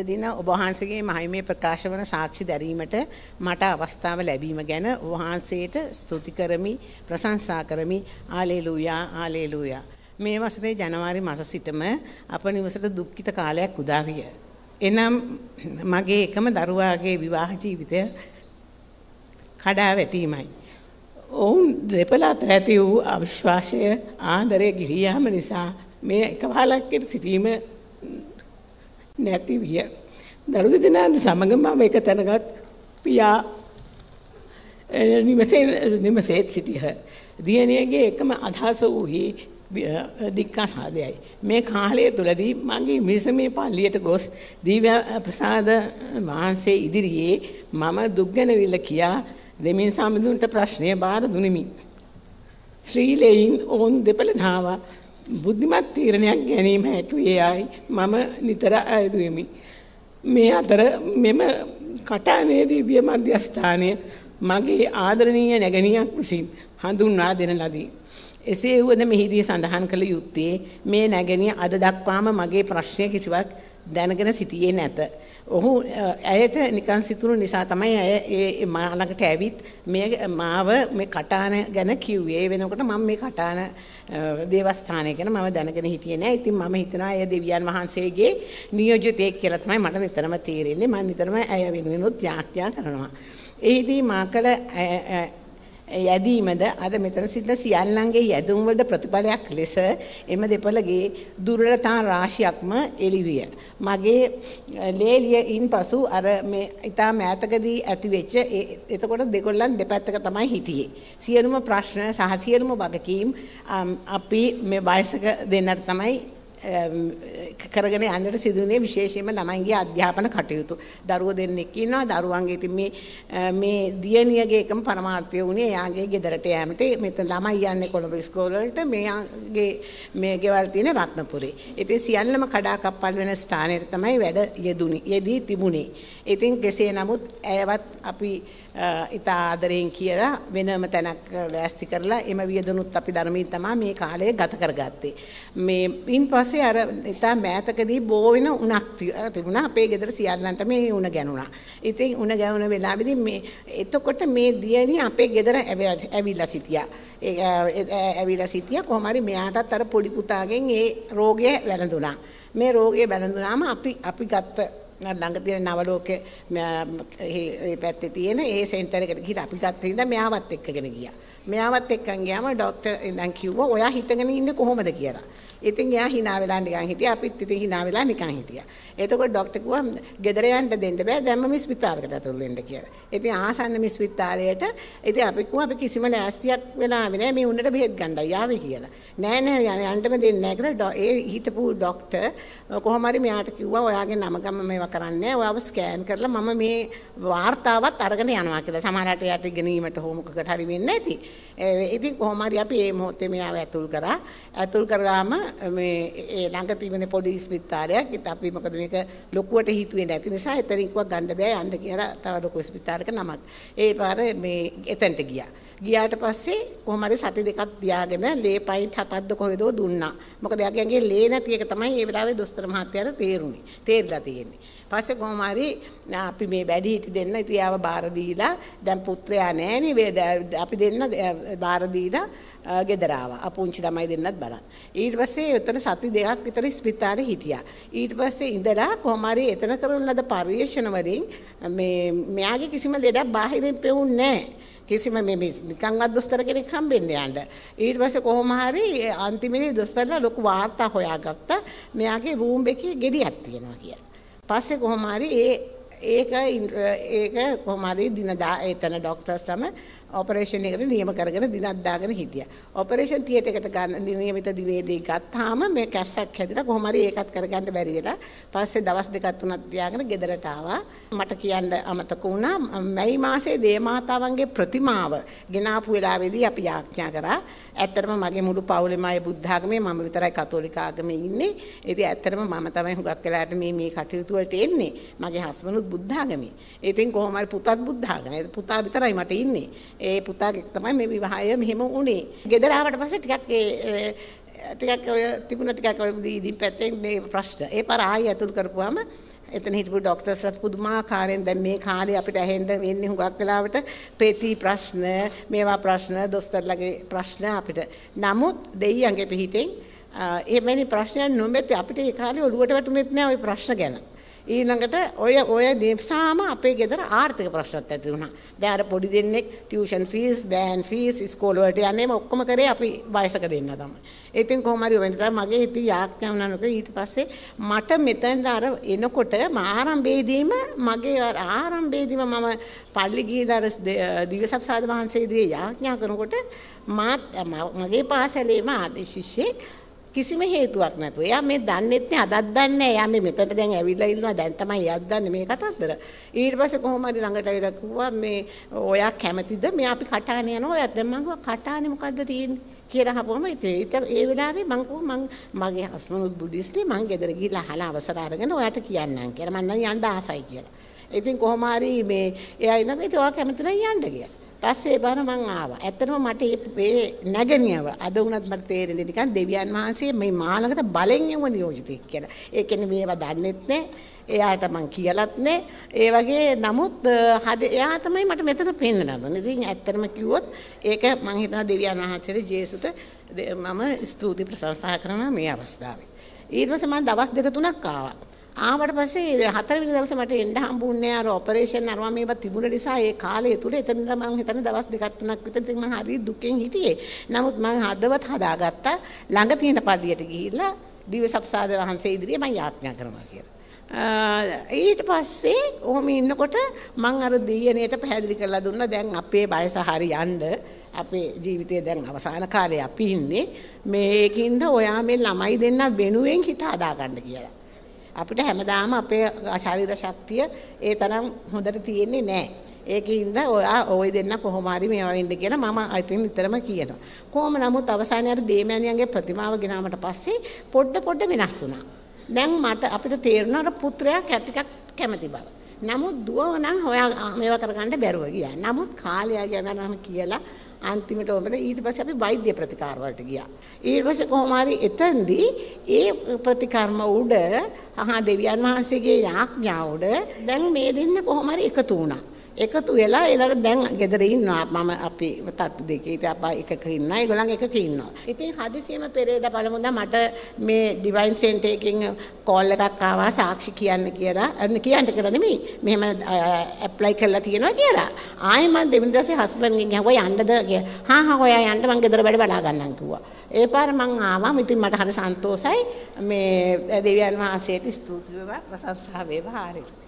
අද දින ඔබ වහන්සේගේ මහිමේ ප්‍රකාශ වන සාක්ෂි දැරීමට මට අවස්ථාව ලැබීම ගැන ඔබ වහන්සේට ස්තුති කරමි ප්‍රශංසා කරමි ආලෙලූයා ආලෙලූයා මේ වසරේ ජනවාරි මාස සිටම අප නිවසට දුක්ඛිත කාලයක් උදා විය. එනම් මගේ එකම දරුවාගේ විවාහ ජීවිතය කඩා වැටීමයි. ඔවුන් දෙපළ අතර ඇති වූ අවිශ්වාසය ආදරය ගිලියාම නිසා මේ එකවහලක් සිටීම නැති විය. දරු දෙදෙනා සමගම මම එක තැනගත් පියා නිමසේ නිමසේ සිටියහ. දියණියගේ එකම අදහස වූහි දික්කා සාදයයි. මේ කාලය තුලදී මගේ මිසමේ පල්ලියට ගොස් දීව්‍ය ප්‍රසාද වහන්සේ ඉදිරියේ මම දුක්ගැනවිල්ල කියා දෙමින් සම්බඳුන්ට ප්‍රශ්නය බාර දුනිමි. ශ්‍රීලයින් ඔවුන් දෙපළ නාවා බුද්ධිමත් තීරණයක් ගැනීම හැකි වේයයි මම නිතර අයදු වෙමි. මේ අතර මෙම කටානේදී විය මධ්‍යස්ථානය මගේ ආදරණීය නැගණියක් විසින් හඳුන්වා දෙන ලදී. එසේ වුවද මෙහිදී සඳහන් කළ යුත්තේ මේ නැගණිය අද දක්වාම මගේ ප්‍රශ්නය කිසිවක් දැනගෙන සිටියේ නැත. ඔහු ඇයට නිකන් සිතුණු නිසා තමයි ඇය ඒ මා ළඟට ඇවිත් මේ මාව මේ කටාන ගැන කිව්වේ. ඒ වෙනකොට මම මේ කටාන දේවස්ථානය ගැන මම දැනගෙන හිටියේ නෑ. ඉතින් මම හිතනවා ඇය දෙවියන් වහන්සේගේ නියෝජිතයෙක් කියලා තමයි මට නිතරම තේරෙන්නේ. මම නිතරම ඇය වෙනුවෙනුත් යාඥා කරනවා. එහිදී මා කළ යැදීමද අද මෙතන සිට සියල්ලන්ගේ යැදුම් වලට ප්‍රතිඵලයක් ලෙස එම දෙපළගේ දුර්වලතා රාශියක්ම එළිවිය. මගේ ලේලියින් පසු අර මේ ඊටා මෑතකදී ඇතිවෙච්ච එතකොට දෙකොල්ලන් දෙපැත්තක තමයි හිටියේ. සියලුම ප්‍රශ්න සහ සියලුම වගකීම් අපි මේ වයසක දෙන්නට තමයි කරගෙන යන්නට සිදුනේ විශේෂයෙන්ම ළමයින්ගේ අධ්‍යාපන කටයුතු. දරුවෝ දෙන්නෙක් ඉන්නවා. දරුවන්ගේ ඉතින් මේ මේ දියණියගේ එකම පරමාර්ථය වුණේ එයාගේ ගෙදරට යෑමට. මෙතන ළමයි යන්නේ කොළඹ ඉස්කෝලවලට. මෙයාගේ මේ ගෙවල් තියෙන රත්නපුරේ. ඉතින් සියල්ලම කඩාකප්පල් වෙන ස්ථානයේ තමයි වැඩ යෙදුනේ. යෙදී තිබුණේ. ඉතින් කෙසේ නමුත් ඇයවත් අපි ඉතා ආදරයෙන් කියලා වෙනම තැනක් ලෑස්ති කරලා එම වියදනුත් අපි ධර්මයෙන් තමයි මේ කාලය ගත කරගත්තේ. මේ ඉන් පස්සේ අර ඉතා මෑතකදී බෝ වෙන උණක් තිබුණා අපේ ගෙදර සියල්ලන්ට මේ උණ ගැනුණා. ඉතින් උණ ගැවුන වෙලාවේදී මේ එතකොට මේ දියණිය අපේ ගෙදර ඇවිල්ලා සිටියා. ඇවිල්ලා සිටියා කොහොම හරි මෙයාටත් අර පොඩි පුතාගෙන් ඒ රෝගය වැළඳුණා. මේ රෝගය බැලඳුනාම අපි අපි ගත්ත ළඟ තියෙන නවලෝකේ මේ පැත්තේ තියෙන ඒ සෙන්ටර් එකට ගිහින් අපි ගත්ත ඉඳන් මෙයාවත් එක්කගෙන ගියා. මෙයාවත් එක්කන් ගියාම ડોක්ටර් ඉඳන් කිව්වා ඔයා හිටගෙන ඉන්නේ කොහොමද කියලා. ඉතින් එයා hina වෙලා නිකන් හිටියා. අපිත් ඉතින් hina වෙලා නිකන් හිටියා. එතකොට ડોක්ටර් කිව්වා ගෙදර යන්න දෙන්න බෑ. දැන්ම මේ ස්පිතාලෙකට ඇතුල් වෙන්න කියලා. ඉතින් ආසන්න මේ ස්පිතාලයට ඉතින් අපි කිව්වා අපි කිසිම ලෑස්තියක් වෙලාවේ නෑ මේ උන්නට බෙහෙත් ගන්නයි ආවේ කියලා. නෑ නෑ යන්නම දෙන්නේ නෑ කියලා ඒ හිටපු ડોක්ටර් කොහොම හරි මෙයාට කිව්වා ඔයාගේ නම ගම මේවා කරන්නේ නෑ. ඔයාව ස්කෑන් කරලා මම මේ වාර්තාවත් අරගෙන යනවා කියලා. සමහරට යට ගැනීමට හෝ මොකකට හරි වෙන්නේ නැති. ඉතින් කොහොම හරි අපි මේ මොහොතේ මෙයාව ඇතුල් කරා. ඇතුල් කරාම මේ ඒ ළඟ තිබෙන පොඩි ස්පිතාලයක්. ඉතින් අපි මොකද මේක ලොකුවට හිතුවේ නැති නිසා එතනින් කිව්වා ගන්න බෑ යන්න කියලා තව ලොකු ස්පිතාලයක නමක්. ඒ පාර මේ එතනට ගියා. ගියාට පස්සේ කොහොම හරි සති දෙකක් තියාගෙන ලේ පයින්ට් හතක්ද කොහෙදෝ දුන්නා. මොකද යාගේ ලේ නැති එක තමයි ඒ වෙලාවේ දොස්තර මහත්තයාට තේරුනේ. තේරිලා තියෙන්නේ. පස්සේ කොහොම හරි අපි මේ වැඩි හිටි දෙන්න ඉතියාව බාර දීලා දැන් පුත්‍රයා නැහනේ අපි දෙන්න බාර දීලා ගෙදර ආවා. අපුංචි ළමයි දෙන්නත් බලන්න. ඊට පස්සේ එතන සති දෙකක් විතර ස්පිතාලේ හිටියා. ඊට පස්සේ ඉඳලා කොහොම හරි එතන කරන ලද පරිේශන වලින් මේ මෙයාගේ කිසිම ලෙඩක් බාහිරින් පෙවුන්නේ නැහැ. කිසිම මේ නිකන්වත් දොස්තර කෙනෙක් හම්බෙන්න යන්න. ඊට පස්සේ කොහොම හරි අන්තිමේදී දොස්තරලා ලොකු වාර්තා හොයාගත්ත මෙයාගේ රූම් එකේ ගෙඩියක් තියෙනවා කියලා. පස්සේ කොහොම හරි ඒ ඒක ඒක කොහොම හරි දිනදා එතන ඩොක්ටර්ස්ටම ඔපරේෂන් එකට නියම කරගෙන දිනක් දාගෙන හිටියා. ඔපරේෂන් තියට එකට ගන්න නියමිත දිනේදී ගත්තාම මේ කැස්සක් හැදිලා කොහොම හරි ඒකත් කරගන්න බැරි වෙලා පස්සේ දවස් දෙකක් තුනක් තියාගෙන ගෙදරට ආවා. මට කියන්න අමතක වුණා මැයි මාසේ දේමාතාවන්ගේ ප්‍රතිමාව ගෙනාපු වෙලාවේදී අපි යාඥා කරා. ඇත්තටම මගේ මුළු පවුලෙම අය බුද්ධ ආගමේ මම විතරයි කතෝලික ආගමේ ඉන්නේ. ඉතින් ඇත්තටම මම තමයි හුඟක් වෙලාට මේ මේ කටයුතු වලට එන්නේ. මගේ හස්බන්ඩ්ත් බුද්ධ ආගමේ. ඉතින් කොහොම හරි පුතත් බුද්ධ ආගමේ. පුතා විතරයි මට ඉන්නේ. ඒ පුතාගෙක් තමයි මේ විවාහය මෙහෙම වුණේ. ගෙදර ආවට පස්සේ ටිකක් ඒ ටිකක් ඔය තිබුණ ටිකක් ඔය දීදීන් පැත්තෙන් මේ ප්‍රශ්න. ඒ පාර ආයෙ ඇතුල් කරපුවාම එතන හිටපු ඩොක්ටර්ස්ලත් පුදුමාකාරයෙන් දැන් මේ කාලේ අපිට ඇහෙන්න වෙන්නේ හුඟක් වෙලාවට පෙති ප්‍රශ්න, මේවා ප්‍රශ්න, දොස්තරලගේ ප්‍රශ්න අපිට. නමුත් දෙයියන්ගේ පිහිටෙන් එවැනි ප්‍රශ්නයක් නොමැති අපිට ඒ කාලේ ඔළුවට වැටුනේත් නෑ ওই ප්‍රශ්න ගැන. ඊළඟට ඔය ඔය නිසාම අපේ ගෙදර ආර්ථික ප්‍රශ්නත් ඇති වුණා. දැන් අර පොඩි දෙන්නෙක් tuition fees, van fees, school වලට යන්නේම ඔක්කොම කරේ අපි වයසක දෙන්න තමයි. ඉතින් කොහොම හරි වෙන්න තමයි මගේ ඉතින් යාඥා වුණානක ඊට පස්සේ මට මෙතනට අර එනකොට ආරම්භයේදීම මගේ ආරම්භයේදීම මම පල්ලි ගිහිලා අර දිවසප්සාද වහන්සේදී යාඥා කරනකොට මාත් මගේ පාසලේම ආදේශිෂ්‍යෙක් කිසිම හේතුවක් නැතුව. එයා මේ දන්නෙත් නෑ අදත් දන්නේ නෑ. එයා මේ මෙතන දැන් ඇවිල්ලා ඉන්නවා. දැන් තමයි එයාත් දන්නේ මේ කතන්දර. ඊට පස්සේ කොහොම හරි ළඟට ඇවිල්ලා කිව්වා මේ ඔයා කැමතිද? මේ අපි කටාන යනවා. ඔයත් දැන් මම කිව්වා කටානේ මොකද්ද තියෙන්නේ? කියලා හපුවම ඉතින් ඒ වෙලාවේ මං කිව්වා මං මගේ හස්මනුත් බුද්දිස්ටි මං ගෙදර ගිහලා අහලා අවසර අරගෙන ඔයාට කියන්නම් කියලා. මං නම් යන්න ආසයි කියලා. ඉතින් කොහොම හරි මේ එයා ඉඳන් ඉතින් ඔයා කැමතිනම් යන්න කියලා. පස්සේ බාර මං ආවා. ඇත්තටම මට මේ නැගණියව අද වුණත් මට තේරෙන්නේ නිකන් දෙවියන් වහන්සේ මේ මාළකට බලෙන් යව නියෝජිතෙක් කියලා. ඒ කියන්නේ මේවා දන්නෙත් නෑ. එයාට මං කියලත් නෑ. ඒ වගේ නමුත් හද එයා තමයි මට මෙතන පෙන්නලා දුන්නේ. ඉතින් ඇත්තටම කිව්වොත් ඒක මං හිතනවා දෙවියන් වහන්සේට ජේසුට මම ස්තුති ප්‍රශංසා කරනවා මේ අවස්ථාවේ. ඊට පස්සේ මම දවස් දෙක තුනක් ආවා. ආවට පස්සේ හතරවෙනි දවසේ මට එන්න හම්බුන්නේ අර ඔපරේෂන් අරවා මේවා තිබුණ නිසා ඒ කාලය තුල එතන ඉඳලා මම හිතන්නේ දවස් දෙකක් තුනක් විතර ඉතින් මම හරි දුකෙන් හිටියේ. නමුත් මම හදවත් හදාගත්තා ළඟ තියෙන පල්ලියට ගිහිල්ලා දිව්‍ය සප්සාද වහන්සේ ඉදිරියේ මම යාඥා කරනවා කියලා. ඊට පස්සේ ඔහොම ඉන්නකොට මං අර දෙයනේට පැහැදිලි කරලා දුන්නා දැන් අපේ බයස හරියන්න අපේ ජීවිතේ දැන් අවසාන කාලේ අපි ඉන්නේ මේකින්ද ඔයා මේ ළමයි දෙන්න වෙනුවෙන් හිත හදාගන්න කියලා. අපිට හැමදාම අපේ ශරීර ශක්තිය ඒ තරම් හොඳට තියෙන්නේ නැහැ. ඒකින්ද ඔයා ওই දෙන්න කොහොම හරි මේවා වෙන්න කියලා මම ඉතින් නිතරම කියනවා. කොහොම නමුත් අවසානයේ අර දේමෑණියන්ගේ ප්‍රතිමාව ගෙනාවට පස්සේ පොඩ පොඩ වෙනස් වුණා. දැන් මට අපිට තේරුණා අර පුත්‍රයා කැටිකක් කැමති බව. නමුත් දුව නම් හොයා මේවා කරගන්න බැරුව ගියා. නමුත් කාලය යනවාම කියලා අන්තිමට ඔබට ඊට පස්සේ අපි වෛද්‍ය ප්‍රතිකාර වලට ගියා. ඊට පස්සේ කොහොම හරි එතෙන්දී ඒ ප්‍රතිකර්ම උඩ අහා දෙවියන් වහන්සේගේ යාඥා උඩ දැන් මේ දෙන්න කොහොම හරි එකතු වුණා. එකතු වෙලා ඒලට දැන් ගෙදර ඉන්නවා මම අපි තත්තු දෙකේ ඉතින් අපා එකක ඉන්නා ඒගොල්ලන් එකක ඉන්නවා. ඉතින් හදිසියෙම පෙරේදා බලමුදා මට මේ ඩිවයින් සෙන්ටර් එකකින් කෝල් එකක් ආවා සාක්ෂි කියන්න කියලා. අන්න කියන්න කියලා නෙමෙයි. මෙහෙම ඇප්ලයි කරලා තියෙනවා කියලා. ආයෙ මම දෙවෙනි දවසේ හස්බන්ඩ්ගෙන් ඇහුවා යන්නද කියලා. හා හා ඔයා යන්න මම ගෙදර වැඩ බලා ගන්නම් කිව්වා. ඒ පාර මං ආවා. ඉතින් මට හරි සන්තෝසයි. මේ දෙවියන් වහන්සේට ස්තුති වේවා ප්‍රශංසා වේවා හරියට.